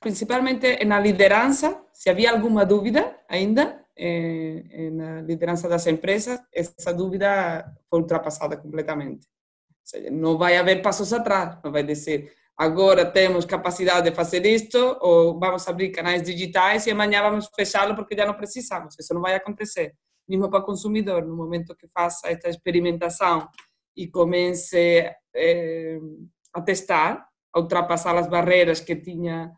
principalmente na liderança, se havia alguma dúvida ainda eh, eh, na liderança das empresas, essa dúvida foi ultrapassada completamente. Seja, não vai haver passos atrás, não vai dizer agora temos capacidade de fazer isto ou vamos abrir canais digitais e amanhã vamos fechá-lo porque já não precisamos. Isso não vai acontecer. Mesmo para o consumidor, no momento que faça esta experimentação e comece eh, a testar, a ultrapassar as barreiras que tinha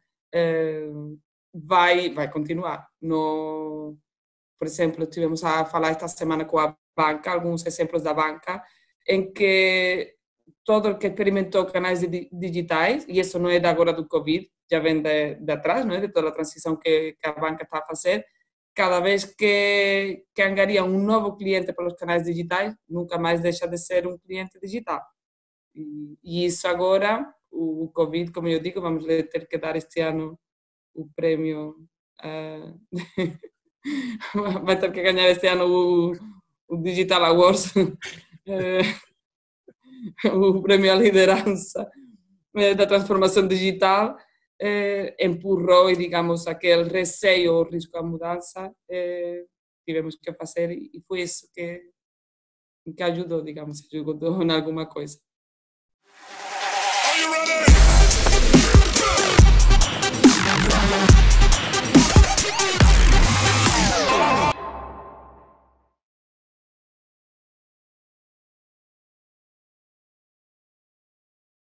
vai, vai continuar. No, por exemplo, tivemos a falar esta semana com a banca, alguns exemplos da banca, em que todo o que experimentou canais digitais, e isso não é da agora do Covid, já vem de, de atrás, não é? de toda a transição que, que, a banca está a fazer, cada vez que, que angaria um novo cliente pelos canais digitais, nunca mais deixa de ser um cliente digital. E, e isso agora o, o, Covid, como eu digo, vamos ter que dar este ano o prémio. Uh, vai ter que ganhar este ano o, o Digital Awards, eh, o prémio à liderança eh, da transformação digital. Eh, empurrou, digamos, aquele receio ou risco à mudança, eh, tivemos que fazer e foi isso que, que ajudou, digamos, ajudou em alguma coisa.